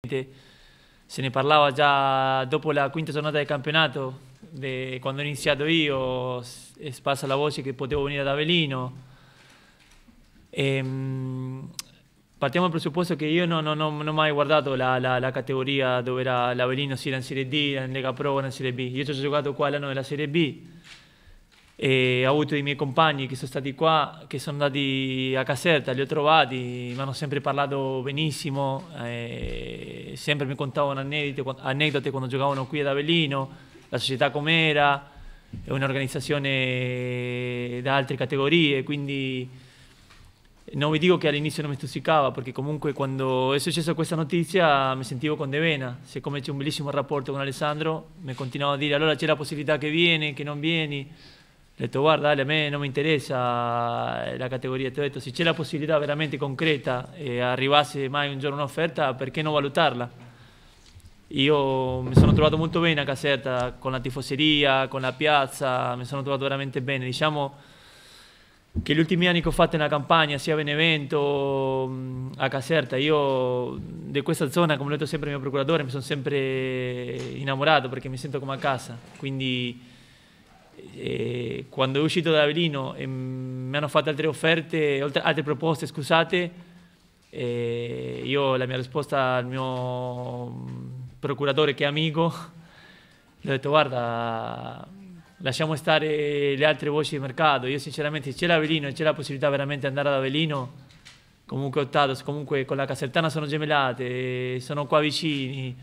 Este, se ne parlava già dopo la quinta giornata del campeonato, de, quando ho iniziato io, è la voce che potevo venire ad Avellino. E, em, partiamo dal presupposto che io no non, non ho mai guardato la, la, la, categoria dove era en Serie D, en in Lega Pro, o en Serie B. Io ci ho giocato qua de della Serie B. e ho avuto i miei compagni che sono stati qua, che sono andati a Caserta, li ho trovati, mi hanno sempre parlato benissimo, eh, sempre mi contavano aneddote, aneddote quando giocavano qui ad Avellino, la società com'era, è un'organizzazione da altre categorie, quindi non vi dico che all'inizio non mi stuzzicava, perché comunque quando è successa questa notizia mi sentivo con De Devena, siccome c'è un bellissimo rapporto con Alessandro, mi continuavo a dire allora c'è la possibilità che vieni, che non vieni ho detto guarda Ale, a me non mi interessa eh, la categoria, ti ho detto se c'è la possibilità veramente concreta e arrivasse mai un giorno un'offerta, perché non valutarla? Io mi sono trovato molto bene a Caserta, con la tifoseria, con la piazza, mi sono trovato veramente bene. Diciamo che gli ultimi anni che ho fatto nella campagna, sia a Benevento, mm, a Caserta, io di questa zona, come ho detto sempre il mio procuratore, mi sono sempre innamorato perché mi sento come a casa. Quindi e eh, quando è uscito da Avellino e mi hanno fatto altre offerte, altre proposte, scusate, eh, io la mia risposta al mio mm, procuratore che è amico, gli ho detto guarda, lasciamo stare le altre voci di mercato, io sinceramente c'è l'Avellino e c'è la possibilità veramente di andare ad Avellino, comunque Ottados, comunque con la Casertana sono gemellate, sono qua vicini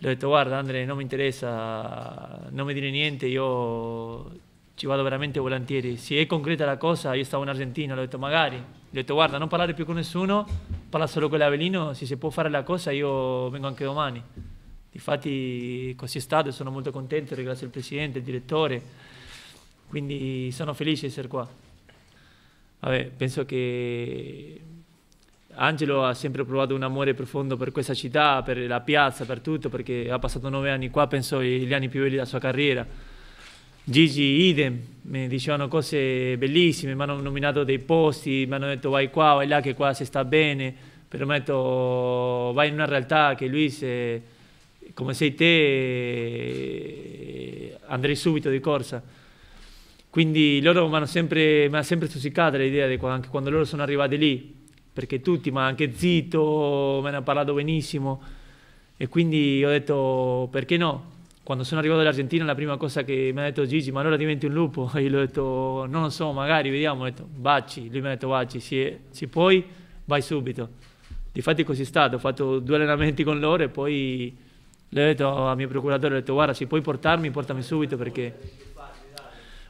le ho detto guarda Andre non mi interessa, non mi dire niente, io ci vado veramente volentieri, se è concreta la cosa, io stavo in Argentina, le ho detto magari, le ho detto guarda non parlare più con nessuno, parla solo con l'Avelino, se si può fare la cosa io vengo anche domani. Infatti così è stato, sono molto contento, ringrazio il presidente, il direttore, quindi sono felice di essere qua. Vabbè, penso che Angelo ha sempre provato un amore profondo per questa città, per la piazza, per tutto, perché ha passato nove anni qua, penso gli anni più belli della sua carriera. Gigi, idem, mi dicevano cose bellissime, mi hanno nominato dei posti, mi hanno detto vai qua, vai là, che qua si sta bene, però mi hanno detto vai in una realtà che lui se, come sei te eh, andrei subito di corsa. Quindi loro mi hanno sempre, mi hanno sempre stuzzicata l'idea, anche quando loro sono arrivati lì, perché tutti, ma anche Zito me ne ha parlato benissimo e quindi ho detto perché no? Quando sono arrivato all'Argentina la prima cosa che mi ha detto Gigi, ma allora diventi un lupo? E io gli ho detto non lo so, magari vediamo, ho detto baci, lui mi ha detto baci, se, eh. se puoi vai subito. Difatti così è stato, ho fatto due allenamenti con loro e poi le ho detto al mio procuratore, ho detto guarda se puoi portarmi portami subito perché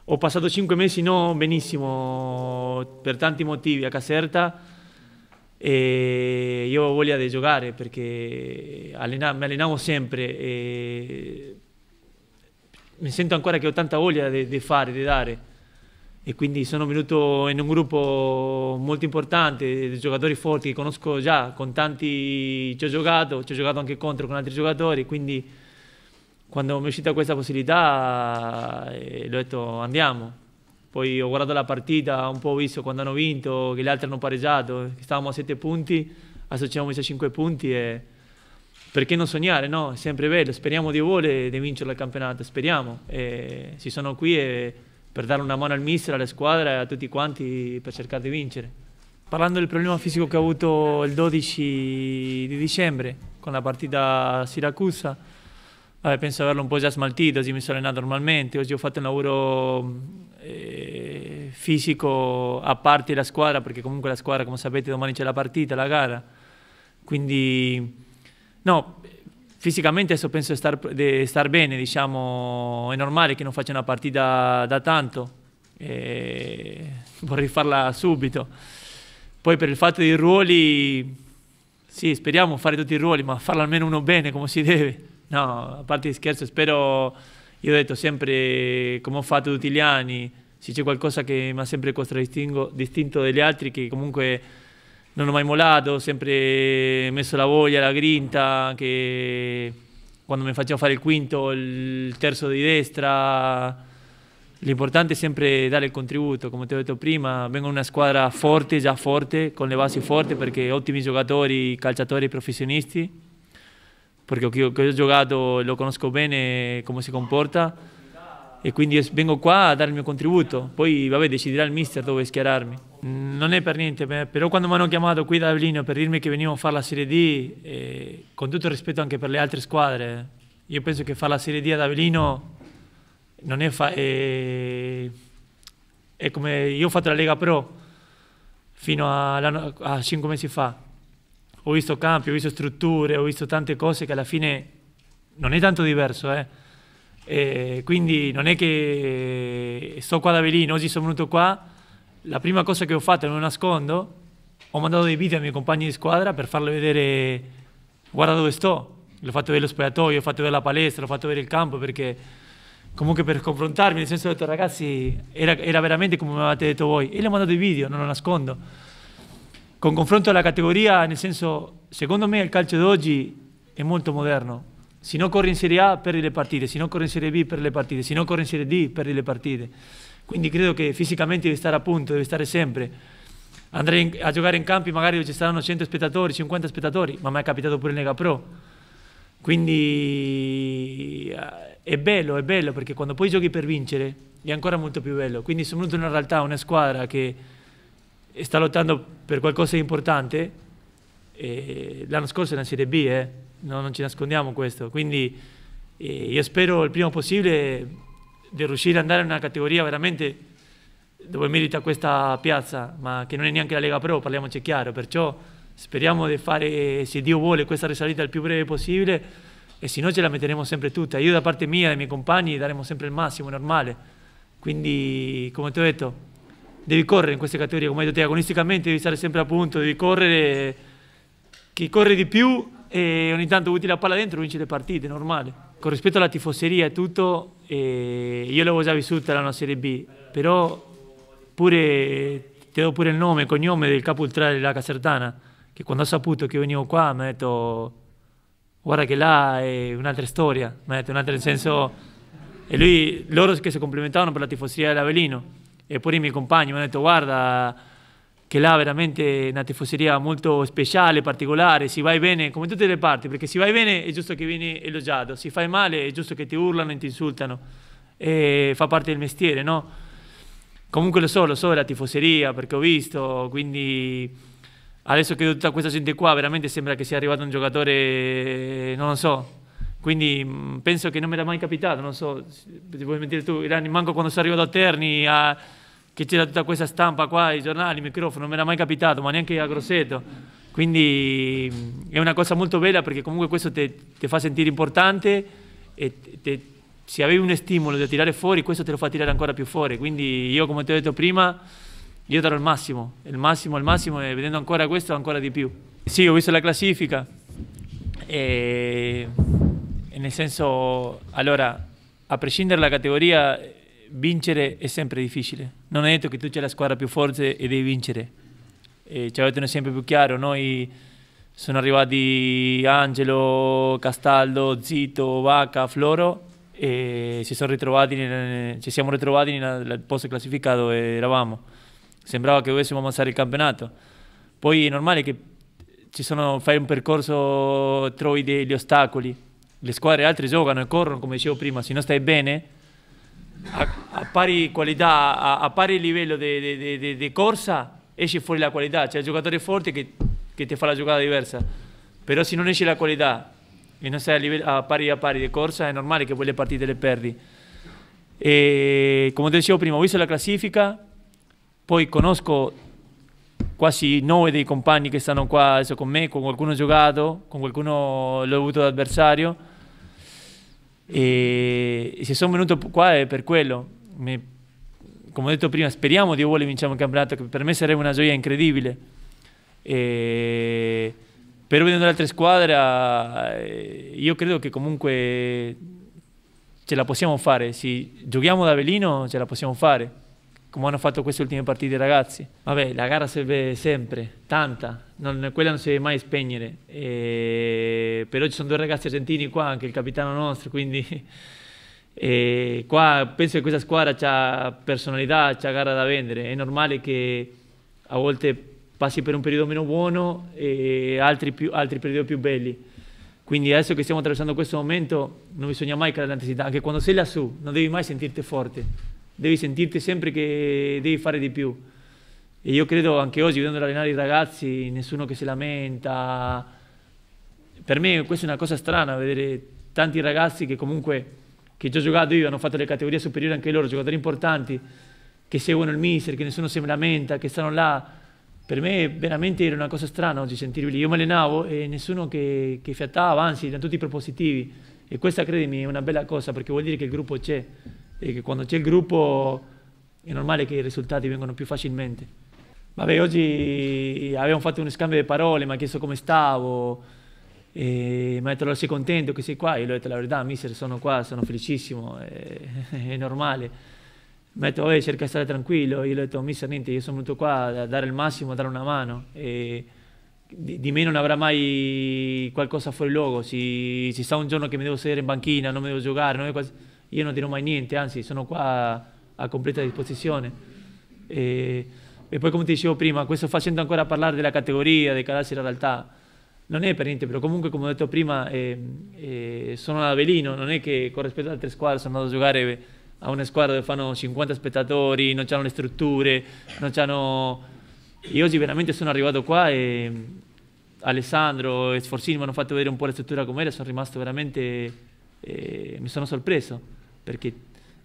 ho passato cinque mesi no benissimo per tanti motivi a Caserta e io ho voglia di giocare perché allena- mi allenavo sempre e mi sento ancora che ho tanta voglia di fare, di dare e quindi sono venuto in un gruppo molto importante di giocatori forti che conosco già, con tanti ci ho giocato, ci ho giocato anche contro con altri giocatori, quindi quando mi è uscita questa possibilità eh, ho detto andiamo. Poi ho guardato la partita, un po' ho visto quando hanno vinto, che gli altri hanno pareggiato, stavamo a 7 punti, adesso ci siamo messi a 5 punti e perché non sognare, no? È sempre bello, speriamo di volere di vincere il campionato, speriamo. E si sono qui e per dare una mano al mister, alla squadra e a tutti quanti per cercare di vincere. Parlando del problema fisico che ho avuto il 12 di dicembre con la partita a Siracusa, penso averlo un po' già smaltito, oggi mi sono allenato normalmente, oggi ho fatto un lavoro eh, fisico a parte la squadra, perché comunque la squadra, come sapete, domani c'è la partita, la gara. Quindi, no, fisicamente adesso penso di star, di star bene, diciamo, è normale che non faccia una partita da tanto, vorrei farla subito. Poi per il fatto dei ruoli, sì, speriamo fare tutti i ruoli, ma farlo almeno uno bene come si deve. No, a parte di scherzo, spero io ho detto sempre, come ho fatto tutti gli anni, se c'è qualcosa che mi ha sempre contraddistinto dagli altri, che comunque non ho mai molato, ho sempre messo la voglia, la grinta, che quando mi facevo fare il quinto, il terzo di destra, l'importante è sempre dare il contributo, come ti ho detto prima, vengo in una squadra forte, già forte, con le basi forti, perché ottimi giocatori, calciatori professionisti, perché ho, ho giocato, lo conosco bene come si comporta e quindi vengo qua a dare il mio contributo, poi vabbè, deciderà il mister dove schierarmi. Non è per niente, però quando mi hanno chiamato qui da Avellino per dirmi che venivo a fare la Serie D, eh, con tutto il rispetto anche per le altre squadre, eh, io penso che fare la Serie D ad Avellino non è, fa- è, è come io ho fatto la Lega Pro fino a, a 5 mesi fa ho visto campi, ho visto strutture, ho visto tante cose che alla fine non è tanto diverso. Eh. E quindi non è che sto qua da Velino, oggi sono venuto qua, la prima cosa che ho fatto, non lo nascondo, ho mandato dei video ai miei compagni di squadra per farlo vedere, guarda dove sto, l'ho fatto vedere lo spogliatoio, ho fatto vedere la palestra, l'ho fatto vedere il campo perché comunque per confrontarmi, nel senso ho detto ragazzi era, era veramente come mi avete detto voi e le ho mandato dei video, non lo nascondo con confronto alla categoria, nel senso, secondo me il calcio d'oggi è molto moderno. Se non corri in Serie A perdi le partite, se non corri in Serie B perdi le partite, se non corri in Serie D perdi le partite. Quindi credo che fisicamente devi stare a punto, devi stare sempre. Andrei a giocare in campi magari dove ci saranno 100 spettatori, 50 spettatori, ma mai è capitato pure in Lega Pro. Quindi eh, è bello, è bello perché quando poi giochi per vincere è ancora molto più bello. Quindi sono venuto in una realtà, una squadra che sta lottando per qualcosa di importante. E l'anno scorso era in Serie B, eh? no, non ci nascondiamo questo. Quindi eh, io spero il prima possibile di riuscire ad andare in una categoria veramente dove merita questa piazza, ma che non è neanche la Lega Pro, parliamoci chiaro. Perciò speriamo di fare, se Dio vuole, questa risalita il più breve possibile e se no ce la metteremo sempre tutta. Io da parte mia e dei miei compagni daremo sempre il massimo, normale. Quindi, come ti ho detto, devi correre in queste categorie, come hai detto te, agonisticamente devi stare sempre a punto, devi correre, chi corre di più e ogni tanto butti la palla dentro vince le partite, è normale. Con rispetto alla tifoseria e tutto, eh, io l'avevo già vissuta la Serie B, però pure, ti do pure il nome e cognome del capo ultra della Casertana, che quando ho saputo che venivo qua mi ha detto guarda che là è un'altra storia, mi ha detto un altro senso... E lui, loro che si complimentavano per la tifoseria dell'Avelino, e Eppure i miei compagni mi hanno detto guarda che là veramente è una tifoseria molto speciale, particolare, si vai bene come tutte le parti, perché se vai bene è giusto che vieni elogiato, se fai male è giusto che ti urlano e ti insultano, e fa parte del mestiere, no? Comunque lo so, lo so, la tifoseria, perché ho visto, quindi adesso che tutta questa gente qua veramente sembra che sia arrivato un giocatore, non lo so, quindi mm, penso che non mi era mai capitato, non so, se vuoi mentire tu, Irani, manco quando sono arrivato a Terni, a, che c'era tutta questa stampa qua, i giornali, il microfono, non mi era mai capitato, ma neanche a Grosseto. Quindi mm, è una cosa molto bella perché comunque questo ti fa sentire importante e te, se avevi un stimolo da tirare fuori, questo te lo fa tirare ancora più fuori. Quindi io, come ti ho detto prima, io darò il massimo, il massimo, il massimo e vedendo ancora questo ancora di più. Sì, ho visto la classifica e nel senso, allora, a prescindere dalla categoria, vincere è sempre difficile. Non è detto che tu c'è la squadra più forte e devi vincere. Eh, ci avete un esempio più chiaro, noi sono arrivati Angelo, Castaldo, Zito, Vaca, Floro e ci, nel, ci siamo ritrovati nel posto classificato e eravamo. Sembrava che dovessimo ammazzare il campionato. Poi è normale che ci sono, fai un percorso, trovi degli ostacoli le squadre altre giocano e corrono, come dicevo prima, se non stai bene, a, a pari qualità, a, a pari livello di corsa, esce fuori la qualità. C'è il giocatore forte che, che ti fa la giocata diversa, però se non esce la qualità e non stai a, livello, a pari a pari di corsa, è normale che quelle partite le perdi. E, come dicevo prima, ho visto la classifica, poi conosco quasi nove dei compagni che stanno qua adesso con me, con qualcuno ho giocato, con qualcuno l'ho avuto da avversario. E, se sono venuto qua è per quello. Mi, come ho detto prima, speriamo Dio vuole vinciamo il campionato, che per me sarebbe una gioia incredibile. E, però vedendo le altre squadre, eh, io credo che comunque ce la possiamo fare. Se giochiamo da Velino, ce la possiamo fare come hanno fatto queste ultime partite ragazzi. Vabbè, la gara serve sempre, tanta, non, quella non si deve mai spegnere, e, però ci sono due ragazzi argentini qua, anche il capitano nostro, quindi e, qua penso che questa squadra ha personalità, ha gara da vendere, è normale che a volte passi per un periodo meno buono e altri, più, altri periodi più belli. Quindi adesso che stiamo attraversando questo momento non bisogna mai creare l'antesità, anche quando sei lassù non devi mai sentirti forte devi sentirti sempre che devi fare di più. E io credo anche oggi, vedendo allenare i ragazzi, nessuno che si lamenta. Per me questa è una cosa strana, vedere tanti ragazzi che comunque, che già ho giocato io, hanno fatto le categorie superiori anche loro, giocatori importanti, che seguono il mister, che nessuno si lamenta, che stanno là. Per me veramente era una cosa strana oggi sentirli lì. Io mi allenavo e nessuno che, che fiatava, anzi, erano tutti propositivi. E questa, credimi, è una bella cosa perché vuol dire che il gruppo c'è e che quando c'è il gruppo è normale che i risultati vengano più facilmente. Vabbè, oggi abbiamo fatto uno scambio di parole, mi ha chiesto come stavo, mi ha detto allora sei contento che sei qua, io gli ho detto la verità, mister sono qua, sono felicissimo, è, è normale. Mi ha detto, vabbè, cerca di stare tranquillo, io gli ho detto mister niente, io sono venuto qua a dare il massimo, a dare una mano. E, di, di, me non avrà mai qualcosa fuori luogo. Se ci sta un giorno che mi devo sedere in banchina, non mi devo giocare, non è quasi io non dirò mai niente, anzi sono qua a completa disposizione. E, e poi come ti dicevo prima, questo facendo ancora parlare della categoria, dei classi in realtà, non è per niente, però comunque come ho detto prima eh, eh, sono ad Avellino, non è che con rispetto ad altre squadre sono andato a giocare a una squadra dove fanno 50 spettatori, non hanno le strutture, non hanno... Io oggi veramente sono arrivato qua e Alessandro e Sforzini mi hanno fatto vedere un po' la struttura com'era, sono rimasto veramente... Eh, mi sono sorpreso perché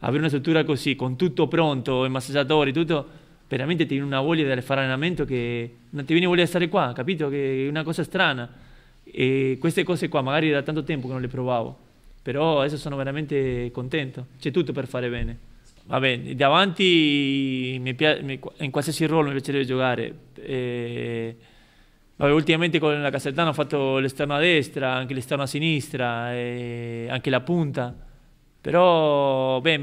avere una struttura così, con tutto pronto, i massaggiatori, tutto, veramente ti viene una voglia di fare allenamento che non ti viene voglia di stare qua, capito? Che è una cosa strana. E queste cose qua magari da tanto tempo che non le provavo, però adesso sono veramente contento, c'è tutto per fare bene. Va bene, davanti in qualsiasi ruolo mi piacerebbe giocare. E... Vabbè, ultimamente con la Casertana ho fatto l'esterno a destra, anche l'esterno a sinistra, anche la punta però, beh,